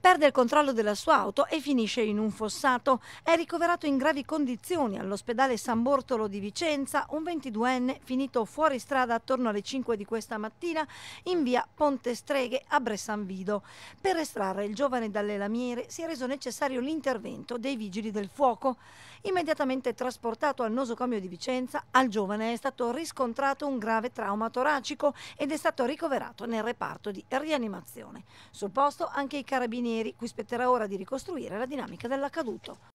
perde il controllo della sua auto e finisce in un fossato. È ricoverato in gravi condizioni all'ospedale San Bortolo di Vicenza, un 22enne finito fuori strada attorno alle 5 di questa mattina in via Ponte Streghe a Bressanvido. Per estrarre il giovane dalle lamiere si è reso necessario l'intervento dei vigili del fuoco. Immediatamente trasportato al nosocomio di Vicenza, al giovane è stato riscontrato un grave trauma toracico ed è stato ricoverato nel reparto di rianimazione. Sul posto anche i carabinieri carabinieri, cui spetterà ora di ricostruire la dinamica dell'accaduto.